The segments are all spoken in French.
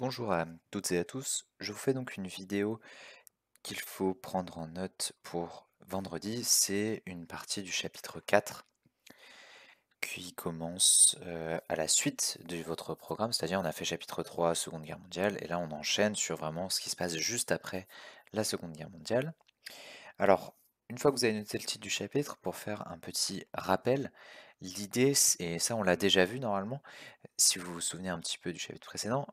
Bonjour à toutes et à tous, je vous fais donc une vidéo qu'il faut prendre en note pour vendredi, c'est une partie du chapitre 4 qui commence euh, à la suite de votre programme, c'est-à-dire on a fait chapitre 3, Seconde Guerre mondiale, et là on enchaîne sur vraiment ce qui se passe juste après la Seconde Guerre mondiale. Alors, une fois que vous avez noté le titre du chapitre, pour faire un petit rappel, l'idée, et ça on l'a déjà vu normalement, si vous vous souvenez un petit peu du chapitre précédent,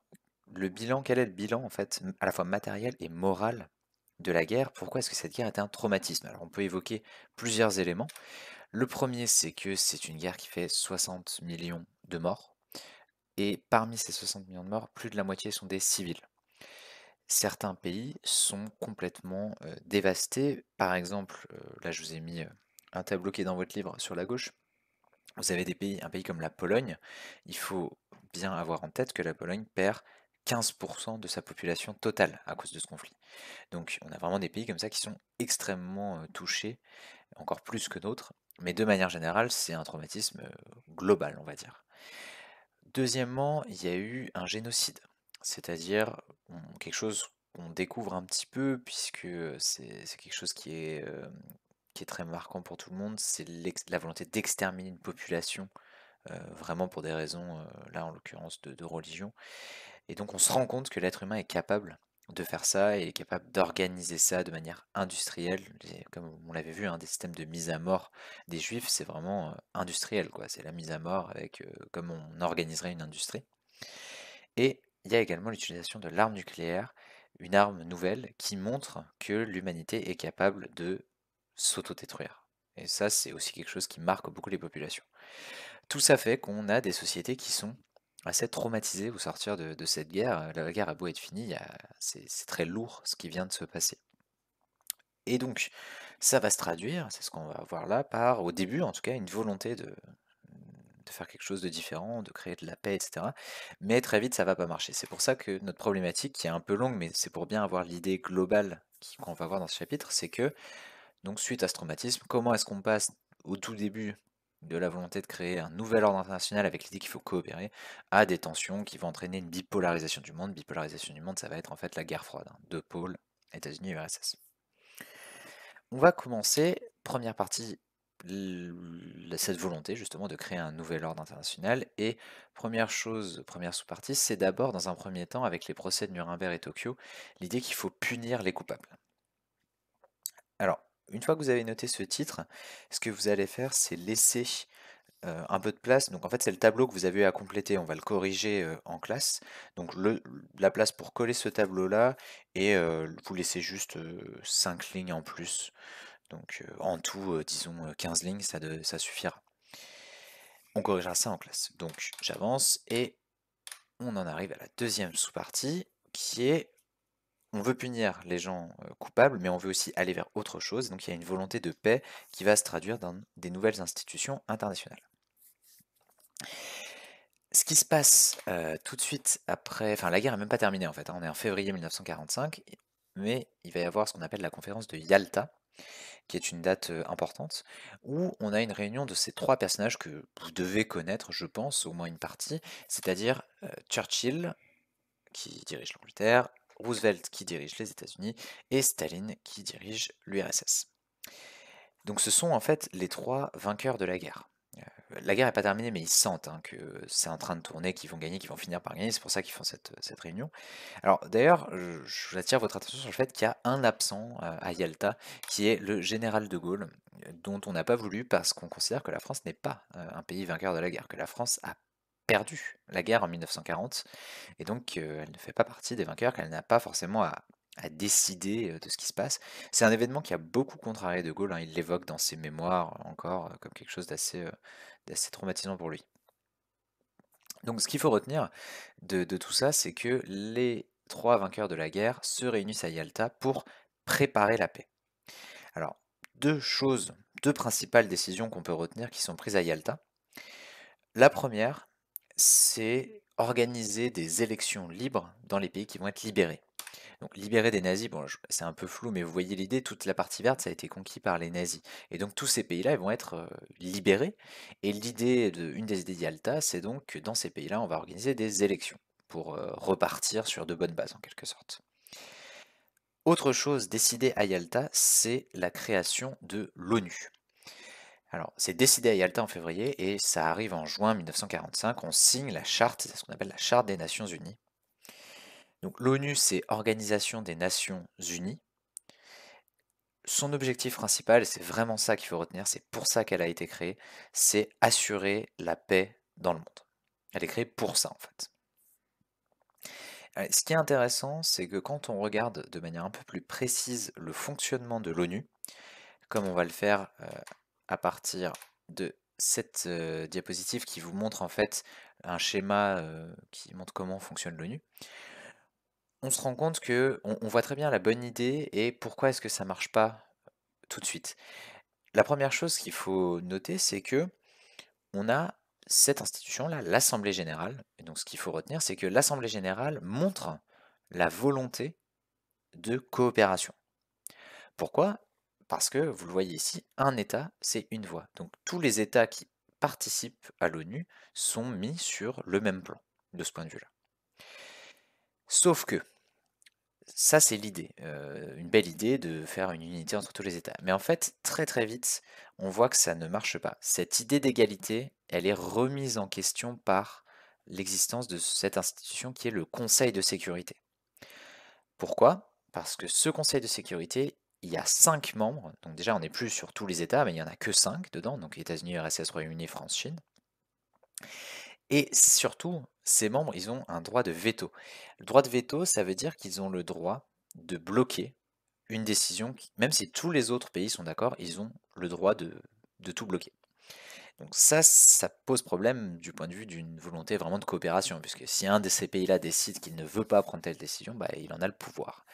le bilan, quel est le bilan en fait, à la fois matériel et moral de la guerre Pourquoi est-ce que cette guerre est un traumatisme Alors on peut évoquer plusieurs éléments. Le premier, c'est que c'est une guerre qui fait 60 millions de morts. Et parmi ces 60 millions de morts, plus de la moitié sont des civils. Certains pays sont complètement euh, dévastés. Par exemple, euh, là je vous ai mis euh, un tableau qui est dans votre livre sur la gauche. Vous avez des pays, un pays comme la Pologne. Il faut bien avoir en tête que la Pologne perd 15% de sa population totale à cause de ce conflit. Donc on a vraiment des pays comme ça qui sont extrêmement touchés, encore plus que d'autres, mais de manière générale, c'est un traumatisme global, on va dire. Deuxièmement, il y a eu un génocide, c'est-à-dire quelque chose qu'on découvre un petit peu, puisque c'est quelque chose qui est, qui est très marquant pour tout le monde, c'est la volonté d'exterminer une population, vraiment pour des raisons, là en l'occurrence, de religion. Et donc on se rend compte que l'être humain est capable de faire ça et est capable d'organiser ça de manière industrielle. comme on l'avait vu, hein, des systèmes de mise à mort des juifs, c'est vraiment euh, industriel, quoi. C'est la mise à mort avec euh, comme on organiserait une industrie. Et il y a également l'utilisation de l'arme nucléaire, une arme nouvelle qui montre que l'humanité est capable de s'autodétruire. Et ça, c'est aussi quelque chose qui marque beaucoup les populations. Tout ça fait qu'on a des sociétés qui sont assez traumatisé au sortir de, cette guerre. La guerre a beau être finie, c'est très lourd ce qui vient de se passer. Et donc, ça va se traduire, c'est ce qu'on va voir là, par, au début en tout cas, une volonté de, de faire quelque chose de différent, de créer de la paix, etc. Mais très vite, ça va pas marcher. C'est pour ça que notre problématique, qui est un peu longue, mais c'est pour bien avoir l'idée globale qu'on va voir dans ce chapitre, c'est que, donc, suite à ce traumatisme, comment est-ce qu'on passe au tout début de la volonté de créer un nouvel ordre international avec l'idée qu'il faut coopérer, à des tensions qui vont entraîner une bipolarisation du monde. Bipolarisation du monde, ça va être en fait la guerre froide, hein, deux pôles, États-Unis et URSS. On va commencer, première partie, cette volonté justement de créer un nouvel ordre international. Et première chose, première sous-partie, c'est d'abord, dans un premier temps, avec les procès de Nuremberg et Tokyo, l'idée qu'il faut punir les coupables. Alors, une fois que vous avez noté ce titre, ce que vous allez faire, c'est laisser un peu de place. Donc en fait, c'est le tableau que vous avez à compléter. On va le corriger en classe. Donc la place pour coller ce tableau-là et vous laissez juste 5 lignes en plus. Donc en tout, disons 15 lignes, ça suffira. On corrigera ça en classe. Donc j'avance et on en arrive à la deuxième sous-partie qui est on veut punir les gens euh, coupables, mais on veut aussi aller vers autre chose. Donc il y a une volonté de paix qui va se traduire dans des nouvelles institutions internationales. Ce qui se passe euh, tout de suite après, enfin la guerre n'est même pas terminée en fait, hein. on est en février 1945, mais il va y avoir ce qu'on appelle la conférence de Yalta, qui est une date euh, importante, où on a une réunion de ces trois personnages que vous devez connaître, je pense, au moins une partie, c'est-à-dire Churchill, qui dirige l'Angleterre, Roosevelt qui dirige les États-Unis et Staline qui dirige l'URSS. Donc ce sont en fait les trois vainqueurs de la guerre. Euh, la guerre n'est pas terminée, mais ils sentent hein, que c'est en train de tourner, qu'ils vont gagner, qu'ils vont finir par gagner. C'est pour ça qu'ils font cette, réunion. Alors d'ailleurs, je vous attire votre attention sur le fait qu'il y a un absent euh, à Yalta, qui est le général de Gaulle, euh, dont on n'a pas voulu parce qu'on considère que la France n'est pas un pays vainqueur de la guerre, que la France a perdu la guerre en 1940, et donc elle ne fait pas partie des vainqueurs, qu'elle n'a pas forcément à, décider de ce qui se passe. C'est un événement qui a beaucoup contrarié De Gaulle, hein, il l'évoque dans ses mémoires encore comme quelque chose d'assez traumatisant pour lui. Donc ce qu'il faut retenir de tout ça, c'est que les trois vainqueurs de la guerre se réunissent à Yalta pour préparer la paix. Alors, deux choses, deux principales décisions qu'on peut retenir qui sont prises à Yalta. La première, c'est organiser des élections libres dans les pays qui vont être libérés. Donc libérer des nazis, bon, c'est un peu flou, mais vous voyez l'idée, toute la partie verte, ça a été conquis par les nazis. Et donc tous ces pays-là, ils vont être euh, libérés. Et l'idée, de, une des idées d'Yalta, c'est donc que dans ces pays-là, on va organiser des élections pour euh, repartir sur de bonnes bases, en quelque sorte. Autre chose décidée à Yalta, c'est la création de l'ONU. Alors, c'est décidé à Yalta en février et ça arrive en juin 1945. On signe la charte, c'est ce qu'on appelle la charte des Nations Unies. Donc, l'ONU, c'est Organisation des Nations Unies. Son objectif principal, et c'est vraiment ça qu'il faut retenir, c'est pour ça qu'elle a été créée, c'est assurer la paix dans le monde. Elle est créée pour ça, en fait. Euh, ce qui est intéressant, c'est que quand on regarde de manière un peu plus précise le fonctionnement de l'ONU, comme on va le faire euh, à partir de cette diapositive qui vous montre en fait un schéma qui montre comment fonctionne l'ONU, on se rend compte que on voit très bien la bonne idée et pourquoi est-ce que ça marche pas tout de suite. La première chose qu'il faut noter, c'est que on a cette institution-là, l'Assemblée générale. Et donc ce qu'il faut retenir, c'est que l'Assemblée générale montre la volonté de coopération. Pourquoi parce que, vous le voyez ici, un État, c'est une voix. Donc tous les États qui participent à l'ONU sont mis sur le même plan, de ce point de vue-là. Sauf que, ça c'est l'idée, euh, une belle idée de faire une unité entre tous les États. Mais en fait, très très vite, on voit que ça ne marche pas. Cette idée d'égalité, elle est remise en question par l'existence de cette institution qui est le Conseil de sécurité. Pourquoi Parce que ce Conseil de sécurité, il y a cinq membres. Donc déjà, on n'est plus sur tous les États, mais il n'y en a que cinq dedans, donc États-Unis, RSS, Royaume-Uni, France, Chine. Et surtout, ces membres, ils ont un droit de veto. Le droit de veto, ça veut dire qu'ils ont le droit de bloquer une décision, même si tous les autres pays sont d'accord, ils ont le droit de, de tout bloquer. Donc ça, ça pose problème du point de vue d'une volonté vraiment de coopération, puisque si un de ces pays-là décide qu'il ne veut pas prendre telle décision, bah, il en a le pouvoir.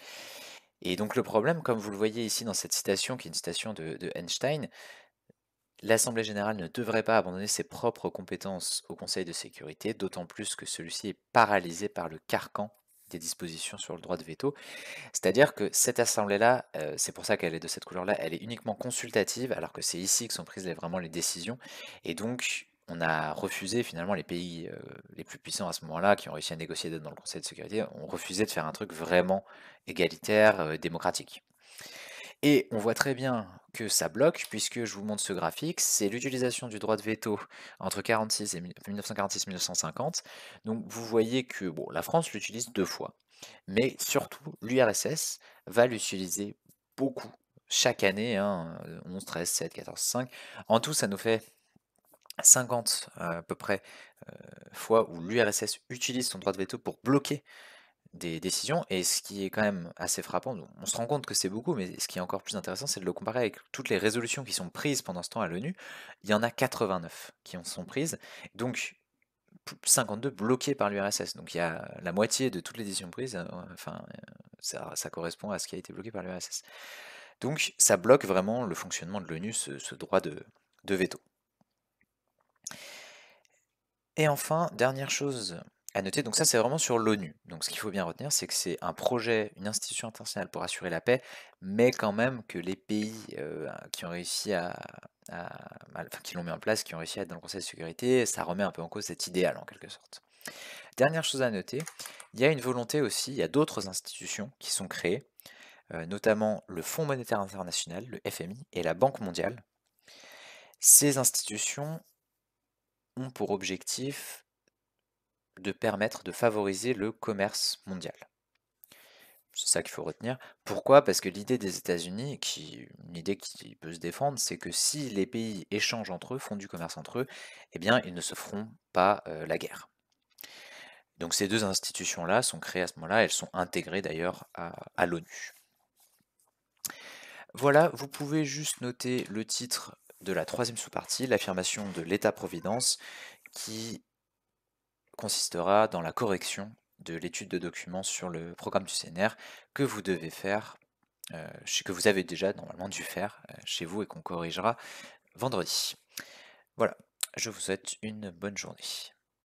Et donc le problème, comme vous le voyez ici dans cette citation, qui est une citation de, Einstein, l'Assemblée générale ne devrait pas abandonner ses propres compétences au Conseil de sécurité, d'autant plus que celui-ci est paralysé par le carcan des dispositions sur le droit de veto. C'est-à-dire que cette assemblée-là, euh, c'est pour ça qu'elle est de cette couleur-là, elle est uniquement consultative, alors que c'est ici que sont prises vraiment les décisions. Et donc, on a refusé finalement les pays euh, les plus puissants à ce moment-là, qui ont réussi à négocier d'être dans le Conseil de sécurité, ont refusé de faire un truc vraiment égalitaire, euh, démocratique. Et on voit très bien que ça bloque, puisque je vous montre ce graphique, c'est l'utilisation du droit de veto entre 1946 et 1950 Donc vous voyez que bon, la France l'utilise deux fois, mais surtout l'URSS va l'utiliser beaucoup chaque année, 11, 13, 7, 14, 5. En tout, ça nous fait 50 à peu près fois où l'URSS utilise son droit de veto pour bloquer des décisions. Et ce qui est quand même assez frappant, on se rend compte que c'est beaucoup, mais ce qui est encore plus intéressant, c'est de le comparer avec toutes les résolutions qui sont prises pendant ce temps à l'ONU. Il y en a 89 qui en sont prises. Donc 52 bloquées par l'URSS. Donc il y a la moitié de toutes les décisions prises, euh, enfin, euh, ça, correspond à ce qui a été bloqué par l'URSS. Donc ça bloque vraiment le fonctionnement de l'ONU, ce, droit de veto. Et enfin, dernière chose à noter, donc ça c'est vraiment sur l'ONU. Donc ce qu'il faut bien retenir, c'est que c'est un projet, une institution internationale pour assurer la paix, mais quand même que les pays euh, qui ont réussi à, qui l'ont mis en place, qui ont réussi à être dans le Conseil de sécurité, ça remet un peu en cause cet idéal en quelque sorte. Dernière chose à noter, il y a une volonté aussi, il y a d'autres institutions qui sont créées, euh, notamment le Fonds monétaire international, le FMI, et la Banque mondiale. Ces institutions ont pour objectif de permettre de favoriser le commerce mondial. C'est ça qu'il faut retenir. Pourquoi Parce que l'idée des États-Unis, qui, une idée qui peut se défendre, c'est que si les pays échangent entre eux, font du commerce entre eux, eh bien, ils ne se feront pas euh, la guerre. Donc ces deux institutions-là sont créées à ce moment-là, elles sont intégrées d'ailleurs à l'ONU. Voilà, vous pouvez juste noter le titre de la troisième sous-partie, l'affirmation de l'État-providence, qui consistera dans la correction de l'étude de documents sur le programme du CNR que vous devez faire, euh, que vous avez déjà normalement dû faire euh, chez vous et qu'on corrigera vendredi. Voilà, je vous souhaite une bonne journée.